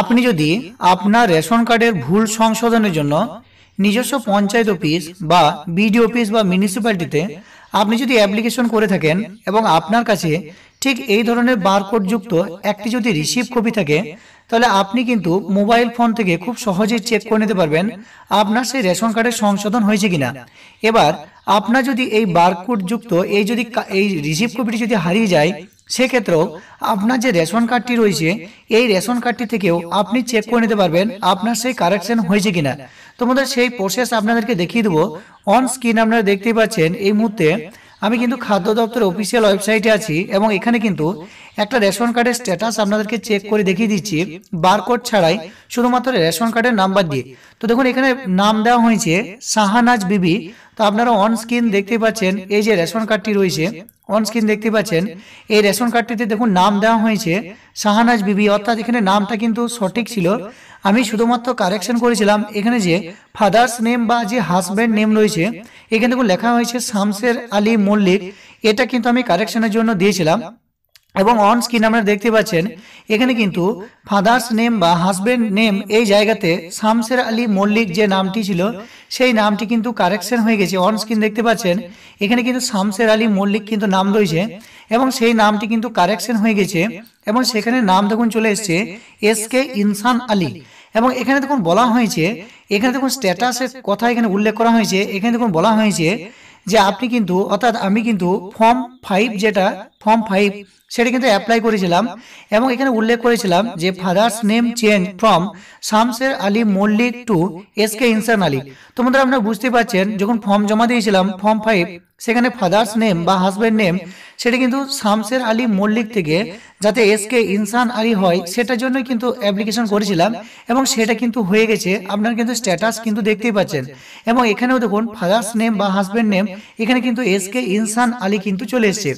আপনি যদি আপনার রেশন কার্ডের ভুল সংশোধনের জন্য নিজস্ব পঞ্চায়েত অফিস বা বিডিও অফিস বা মিউনিসিপ্যালিটিতে আপনি যদি অ্যাপ্লিকেশন করে থাকেন এবং আপনার কাছে ঠিক এই ধরনের বারকোডযুক্ত একটি যদি রিসিভ কপি থাকে তাহলে আপনি কিন্তু মোবাইল ফোন থেকে খুব সহজেই চেক করে নিতে পারবেন আপনার সেই রেশন কার্ডের সংশোধন হয়েছে কিনা এবার আপনার যদি এই বারকোডযুক্ত এই যদি এই রিসিভ কপিটি যদি হারিয়ে যায় সেক্ষেত্রেও আপনার যে রেশন কার্ডটি রয়েছে এই রেশন কার্ডটি থেকেও আপনি চেক করে নিতে পারবেন আপনার সেই কারেকশন হয়েছে কিনা তোমাদের সেই প্রসেস আপনাদেরকে দেখিয়ে দেবো অন স্ক্রিন আপনারা দেখতেই পাচ্ছেন এই মুহূর্তে আমি কিন্তু খাদ্য দপ্তরের অফিসিয়াল ওয়েবসাইটে আছি এবং এখানে কিন্তু একটা রেশন কার্ডের স্ট্যাটাস আপনাদেরকে চেক করে দেখিয়ে দিচ্ছি বারকোড ছাড়াই শুধুমাত্র রেশন কার্ডের নাম্বার দিয়ে তো দেখুন এখানে নাম দেওয়া হয়েছে সাহানাজ বিবি তো আপনারা অন স্ক্রিন দেখতে পাচ্ছেন এই যে রেশন কার্ডটি রয়েছে অন স্ক্রিন দেখতে পাচ্ছেন এই রেশন কার্ডটিতে দেখুন নাম দেওয়া হয়েছে শাহানাজ বিবি অর্থাৎ এখানে নামটা কিন্তু সঠিক ছিল আমি শুধুমাত্র কারেকশন করেছিলাম এখানে যে ফাদার্স নেম বা যে হাজব্যান্ড নেম রয়েছে এখানে দেখুন লেখা হয়েছে শামসের আলী মল্লিক এটা কিন্তু আমি কারেকশনের জন্য দিয়েছিলাম এবং অন স্ক্রিন আপনারা দেখতে পাচ্ছেন এখানে কিন্তু ফাদার্স নেম বা হাজব্যান্ড নেম এই জায়গাতে শামসের আলী মল্লিক যে নামটি ছিল সেই নামটি কিন্তু কারেকশন হয়ে গেছে অন স্ক্রিন দেখতে পাচ্ছেন এখানে কিন্তু শামসের আলী মল্লিক কিন্তু নাম রয়েছে এবং সেই নামটি কিন্তু কারেকশন হয়ে গেছে এবং সেখানে নাম দেখুন চলে এসছে এস কে ইনসান আলী এবং এখানে দেখুন বলা হয়েছে এখানে দেখুন স্ট্যাটাসের কথা এখানে উল্লেখ করা হয়েছে এখানে দেখুন বলা হয়েছে যে আপনি কিন্তু অর্থাৎ আমি কিন্তু ফর্ম ফাইভ যেটা ফর্ম ফাইভ সেটি কিন্তু অ্যাপ্লাই করেছিলাম এবং এখানে উল্লেখ করেছিলাম যে father's name change from Shamsher Ali Mallick to S K Insan Ali তো বন্ধুরা আপনারা বুঝতে পারছেন যখন ফর্ম জমা দিয়েছিলাম ফর্ম ফাইভ সেখানে ফাদার্স নেম বা হাজব্যান্ড নেম সেটি কিন্তু শামসের আলী মল্লিক থেকে যাতে এস কে ইনসান আলী হয় সেটার জন্য কিন্তু অ্যাপ্লিকেশন করেছিলাম এবং সেটা কিন্তু হয়ে গেছে আপনারা কিন্তু স্ট্যাটাস কিন্তু দেখতেই পাচ্ছেন এবং এখানেও দেখুন ফাদার্স নেম বা হাজব্যান্ড নেম এখানে কিন্তু এস কে ইনসান আলী কিন্তু চলে এসছে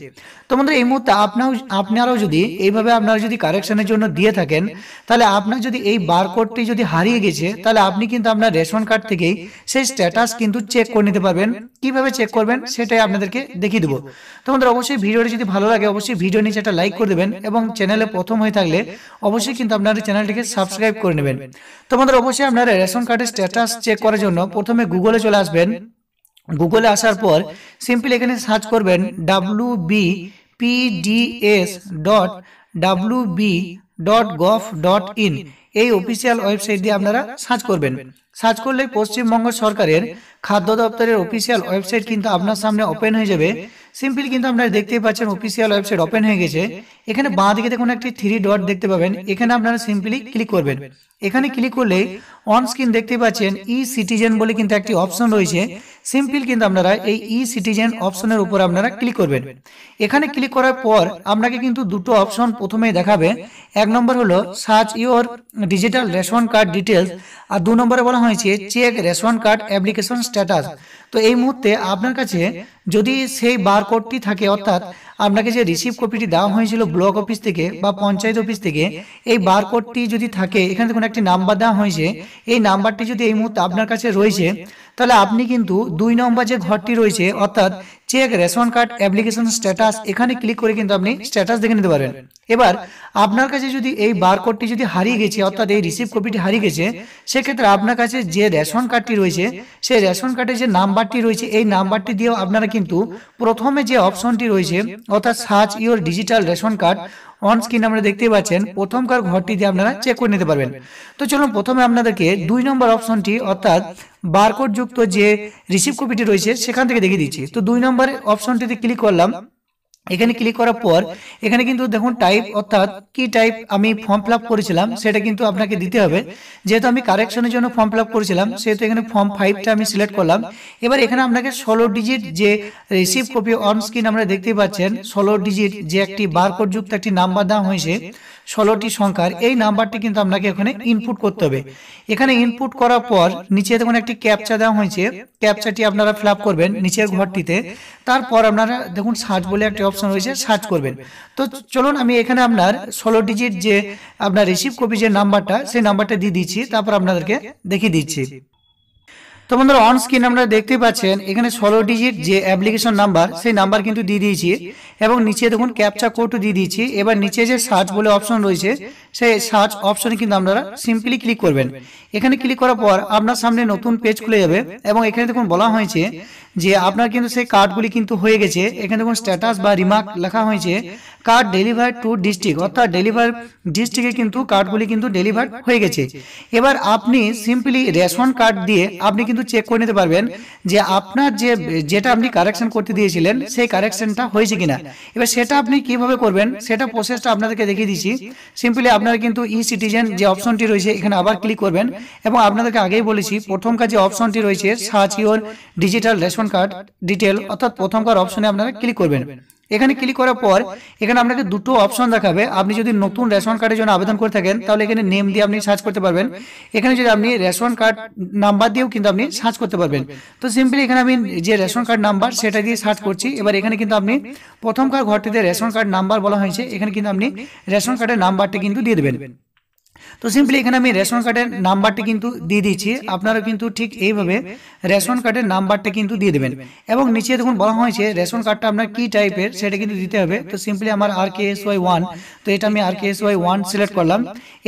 তো বন্ধুরা এই মুহূর্তে আপনারাও আপনারাও যদি এইভাবে আপনারা যদি কারেকশনের জন্য দিয়ে থাকেন তাহলে আপনার যদি এই বারকোডটি যদি হারিয়ে গেছে তাহলে আপনি কিন্তু আপনার রেশন কার্ড থেকেই সেই স্ট্যাটাস কিন্তু চেক করে নিতে পারবেন কিভাবে চেক করবেন সেটাই আপনাদেরকে দেখিয়ে দেবো তোমাদের অবশ্যই ভিডিওটি যদি ভালো লাগে অবশ্যই ভিডিও নিচে একটা লাইক করে দেবেন এবং চ্যানেলে প্রথম হয়ে থাকলে অবশ্যই কিন্তু আপনারা চ্যানেলটিকে সাবস্ক্রাইব করে নেবেন তোমাদের অবশ্যই আপনারা রেশন কার্ডের স্ট্যাটাস চেক করার জন্য প্রথমে গুগলে চলে আসবেন গুগলে আসার পর সিম্পলি এখানে সার্চ করবেন W B PDS dot W B dot gov dot in এই অফিসিয়াল ওয়েবসাইট দিয়ে আপনারা সার্চ করবেন সার্চ করলে পশ্চিমবঙ্গ সরকারের খাদ্য দপ্তরের অফিসিয়াল ওয়েবসাইট কিন্তু আপনার সামনে ওপেন হয়ে যাবে সিম্পল কিন্তু আপনারা দেখতেই পাচ্ছেন অফিসিয়াল ওয়েবসাইট ওপেন হয়ে গেছে এখানে বাঁ দিকে দেখুন একটি থ্রি ডট দেখতে পাবেন এখানে আপনারা সিম্পলি ক্লিক করবেন এখানে ক্লিক করলে অন স্ক্রিন দেখতে পাচ্ছেন ই সিটিজেন বলে কিন্তু একটি অপশন রয়েছে সিম্পল কিন্তু আপনারা এই ই সিটিজেন অপশনের উপর আপনারা ক্লিক করবেন এখানে ক্লিক করার পর আপনাকে কিন্তু দুটো অপশন প্রথমেই দেখাবে এক নম্বর হলো search your digital ration card details আর দু নম্বরে বলা হয়েছে check ration card application status তো এই মুহূর্তে আপনার কাছে যদি সেই বারকোডটি থাকে অর্থাৎ আপনাকে যে রিসিভ কপিটি দেওয়া হয়েছিল ব্লক অফিস থেকে বা পঞ্চায়েত অফিস থেকে এই বারকোডটি যদি থাকে এখানে কোনো একটি নাম্বার দেওয়া হয়েছে এই নাম্বারটি যদি এই মুহূর্তে আপনার কাছে রয়েছে তাহলে আপনি কিন্তু দুই নম্বর যে ঘরটি রয়েছে অর্থাৎ check ration card application status এখানে ক্লিক করে কিন্তু আপনি স্ট্যাটাস দেখে নিতে পারেন এবার আপনার কাছে যদি এই বারকোডটি যদি হারিয়ে গেছে অর্থাৎ এই রিসিভ কপিটি হারিয়ে গেছে সেক্ষেত্রে আপনার কাছে যে রেশন কার্ডটি রয়েছে সেই রেশন কার্ডে যে নাম্বারটি রয়েছে এই নাম্বারটি দিয়েও আপনারা কিন্তু প্রথমে যে অপশনটি রয়েছে অর্থাৎ search your digital ration card on screen আমরা দেখতে পাচ্ছেন প্রথমকার দিয়ে আপনারা চেক করে নিতে পারবেন তো চলুন প্রথমে আপনাদেরকে দুই নম্বর অপশনটি অর্থাৎ বারকোড যুক্ত যে রিসিভ কপিটি রয়েছে সেখান থেকে দেখিয়ে দিচ্ছি তো দুই নম্বর অপশনটিতে ক্লিক করলাম এখানে ক্লিক করার পর এখানে কিন্তু দেখুন টাইপ অর্থাৎ কি টাইপ আমি ফর্ম ফিল করেছিলাম সেটা কিন্তু আপনাকে দিতে হবে যেহেতু আমি কারেকশনের জন্য ফর্ম ফিল করেছিলাম সেহেতু এখানে ফর্ম ফাইভটা আমি সিলেক্ট করলাম এবার এখানে আপনাকে ষোলো ডিজিট যে রিসিভ কপি অন স্ক্রিন আমরা দেখতে পাচ্ছেন ষোলো ডিজিট যে একটি বারকোডযুক্ত একটি নাম্বার দেওয়া হয়েছে ষোলোটি সংখ্যার এই নাম্বারটি কিন্তু আপনাকে এখানে ইনপুট করতে হবে এখানে ইনপুট করার পর নিচে দেখুন একটি ক্যাপচা দেওয়া হয়েছে ক্যাপচাটি আপনারা ফিল করবেন নিচের ঘরটিতে তারপর আপনারা দেখুন সার্চ বলে একটি অপশন অপশন রয়েছে সার্চ করবেন তো চলুন আমি এখানে আপনার ষোলো ডিজিট যে আপনার রিসিভ কপি যে নাম্বারটা সেই নাম্বারটা দিয়ে দিচ্ছি তারপর আপনাদেরকে দেখিয়ে দিচ্ছি তো বন্ধুরা অন স্ক্রিন আপনারা দেখতে পাচ্ছেন এখানে ষোলো ডিজিট যে অ্যাপ্লিকেশন নাম্বার সেই নাম্বার কিন্তু দিয়ে দিয়েছি এবং নিচে দেখুন ক্যাপচা কোডও দিয়ে দিয়েছি এবার নিচে যে সার্চ বলে অপশন রয়েছে সেই সার্চ অপশনে কিন্তু আপনারা সিম্পলি ক্লিক করবেন এখানে ক্লিক করার পর আপনার সামনে নতুন পেজ খুলে যাবে এবং এখানে দেখুন বলা হয়েছে যে আপনার কিন্তু সেই কার্ডগুলি কিন্তু হয়ে গেছে এখানে দেখুন স্ট্যাটাস বা রিমার্ক লেখা হয়েছে কার্ড ডেলিভার টু ডিস্ট্রিক্ট অর্থাৎ ডেলিভার ডিস্ট্রিক্টে কিন্তু কার্ডগুলি কিন্তু ডেলিভার হয়ে গেছে এবার আপনি সিম্পলি রেশন কার্ড দিয়ে আপনি কিন্তু চেক করে নিতে পারবেন যে আপনার যে যেটা আপনি কারেকশন করতে দিয়েছিলেন সেই কারেকশনটা হয়েছে কিনা এবার সেটা আপনি কিভাবে করবেন সেটা প্রসেসটা আপনাদেরকে দেখিয়ে দিচ্ছি সিম্পলি আপনারা কিন্তু ই সিটিজেন যে অপশনটি রয়েছে এখানে আবার ক্লিক করবেন এবং আপনাদেরকে আগেই বলেছি প্রথমকার যে অপশনটি রয়েছে সাচ your digital ration card detail অর্থাৎ প্রথম কার্ড অপশনে আপনারা ক্লিক করবেন এখানে ক্লিক করার পর এখানে আপনাকে দুটো অপশন দেখাবে আপনি যদি নতুন রেশন কার্ডের জন্য আবেদন করে থাকেন তাহলে এখানে নেম দিয়ে আপনি সার্চ করতে পারবেন এখানে যদি আপনি রেশন কার্ড নাম্বার দিয়েও কিন্তু আপনি সার্চ করতে পারবেন তো সিম্পলি এখানে আমি যে রেশন কার্ড নাম্বার সেটা দিয়ে সার্চ করছি এবার এখানে কিন্তু আপনি প্রথমকার ঘরটিতে রেশন কার্ড নাম্বার বলা হয়েছে এখানে কিন্তু আপনি রেশন কার্ডের নাম্বারটি কিন্তু দিয়ে দেবেন তো সিম্পলি এখানে আমি রেশন কার্ডের নাম্বারটি কিন্তু দিয়ে দিচ্ছি আপনারা কিন্তু ঠিক এইভাবে রেশন কার্ডের নাম্বারটা কিন্তু দিয়ে দেবেন এবং নিচে দেখুন বলা হয়েছে রেশন কার্ডটা আপনার কি টাইপের সেটা কিন্তু দিতে হবে তো সিম্পলি আমার R K S Y one তো এটা আমি R K S Y one select করলাম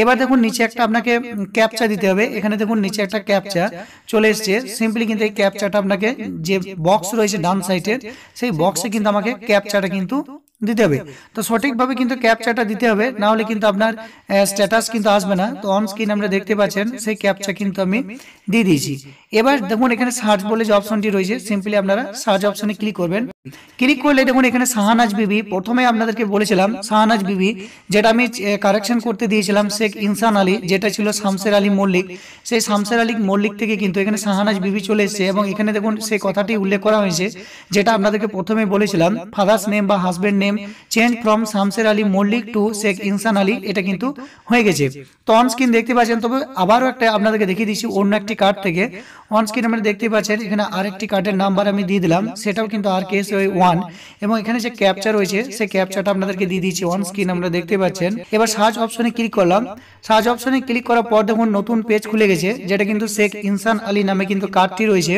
এবার দেখুন নিচে একটা আপনাকে ক্যাপচা দিতে হবে এখানে দেখুন নিচে একটা ক্যাপচা চলে এসছে সিম্পলি কিন্তু এই ক্যাপচাটা আপনাকে যে বক্স রয়েছে ডান সাইডের সেই বক্সে কিন্তু আমাকে ক্যাপচাটা কিন্তু দিতে হবে তো সঠিকভাবে কিন্তু ক্যাপচাটা দিতে হবে না হলে কিন্তু আপনার স্ট্যাটাস কিন্তু আসবে না তো অন স্ক্রিন আমরা দেখতে পাচ্ছেন সেই ক্যাপচা কিন্তু আমি দিয়ে দিয়েছি এবার দেখুন এখানে সার্চ বলে যে অপশনটি রয়েছে সিম্পলি আপনারা সার্চ অপশনে ক্লিক করবেন ক্লিক করলে দেখুন এখানে শাহানাজ বিবি প্রথমে আপনাদেরকে বলেছিলাম শাহানাজ বিবি যেটা আমি কারেকশন করতে দিয়েছিলাম শেখ ইনসান আলী যেটা ছিল শামসের আলী মল্লিক সেই শামসের আলী মল্লিক থেকে কিন্তু এখানে শাহানাজ বিবি চলে এসেছে এবং এখানে দেখুন সেই কথাটি উল্লেখ করা হয়েছে যেটা আপনাদেরকে প্রথমে বলেছিলাম ফাদার্স নেম বা husband name name change from Shamsher Ali Mallick to Sheikh Insan Ali এটা কিন্তু হয়ে গেছে তো অন স্ক্রিন দেখতে পাচ্ছেন তবে আবারও একটা আপনাদেরকে দেখিয়ে দিচ্ছি অন্য একটি কার্ড থেকে অন স্ক্রিন আমরা দেখতে পাচ্ছেন এখানে আরেকটি কার্ডের নাম্বার আমি দিয়ে দিলাম সেটাও কিন্তু আর কেস ওয়ান এবং এখানে যে ক্যাপচার রয়েছে সেই ক্যাপচারটা আপনাদেরকে দিয়ে দিচ্ছি অন স্ক্রিন আমরা দেখতে পাচ্ছেন এবার সার্চ অপশনে ক্লিক করলাম সার্চ অপশনে ক্লিক করার পর দেখুন নতুন পেজ খুলে গেছে যেটা কিন্তু শেখ ইনসান আলী নামে কিন্তু কার্ডটি রয়েছে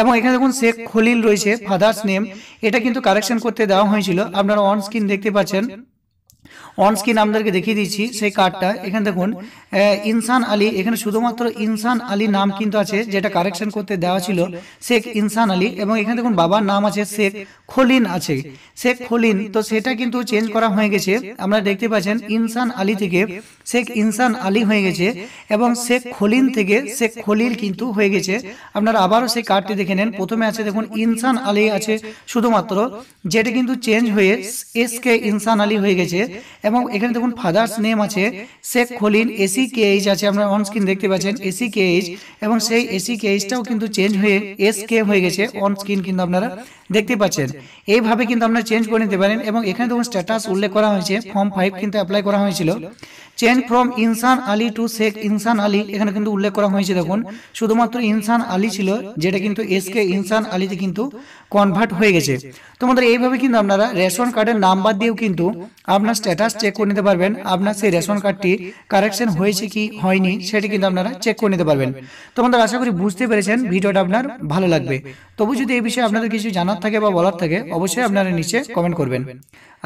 এবং এখানে দেখুন শেখ খলিল রয়েছে ফাদার্স নেম এটা কিন্তু কারেকশন করতে দেওয়া হয়েছিল আপনারা অন স্ক্রিন দেখতে পাচ্ছেন অন স্ক্রিন আপনাদেরকে দেখিয়ে দিচ্ছি সেই কার্ডটা এখানে দেখুন ইনসান আলী এখানে শুধুমাত্র ইনসান আলী নাম কিন্তু আছে যেটা কারেকশন করতে দেওয়া ছিল শেখ ইনসান আলী এবং এখানে দেখুন বাবার নাম আছে শেখ খলিন আছে শেখ খলিন তো সেটা কিন্তু চেঞ্জ করা হয়ে গেছে আপনারা দেখতে পাচ্ছেন ইনসান আলী থেকে শেখ ইনসান আলী হয়ে গেছে এবং শেখ খলিন থেকে শেখ খলিল কিন্তু হয়ে গেছে আপনারা আবারও সেই কার্ডটি দেখে নেন প্রথমে আছে দেখুন ইনসান আলী আছে শুধুমাত্র যেটা কিন্তু চেঞ্জ হয়ে এস কে ইনসান আলী হয়ে গেছে এবং এখানে দেখুন ফাদার্স নেম আছে Sheikh Khalin AC K H আছে আপনার অন স্ক্রিন দেখতে পাচ্ছেন এসি কে এইচ এবং সেই এসি কে এইচটাও কিন্তু চেঞ্জ হয়ে এস কে হয়ে গেছে অন স্ক্রিন কিন্তু আপনারা দেখতে পাচ্ছেন এইভাবে কিন্তু আপনারা চেঞ্জ করে নিতে পারেন এবং এখানে দেখুন স্ট্যাটাস উল্লেখ করা হয়েছে ফর্ম ফাইভ কিন্তু অ্যাপ্লাই করা হয়েছিল চেঞ্জ ফ্রম ইনসান আলী টু শেখ ইনসান আলী এখানে কিন্তু উল্লেখ করা হয়েছে দেখুন শুধুমাত্র ইনসান আলী ছিল যেটা কিন্তু এস কে ইনসান আলীতে কিন্তু কনভার্ট হয়ে গেছে তোমাদের এইভাবে কিন্তু আপনারা রেশন কার্ডের নাম্বার দিয়েও কিন্তু আপনার স্ট্যাটাস আপনারা চেক করে নিতে পারবেন আপনার সেই রেশন কার্ডটি কারেকশন হয়েছে কি হয়নি সেটি কিন্তু আপনারা চেক করে নিতে পারবেন তো বন্ধুরা আশা করি বুঝতে পেরেছেন ভিডিওটা আপনার ভালো লাগবে তবু যদি এই বিষয়ে আপনাদের কিছু জানার থাকে বা বলার থাকে অবশ্যই আপনারা নিচে কমেন্ট করবেন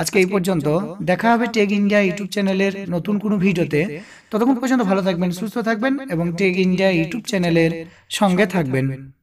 আজকে এই পর্যন্ত দেখা হবে টেক ইন্ডিয়া ইউটিউব চ্যানেলের নতুন কোনো ভিডিওতে ততক্ষণ পর্যন্ত ভালো থাকবেন সুস্থ থাকবেন এবং টেক ইন্ডিয়া ইউটিউব চ্যানেলের সঙ্গে থাকবেন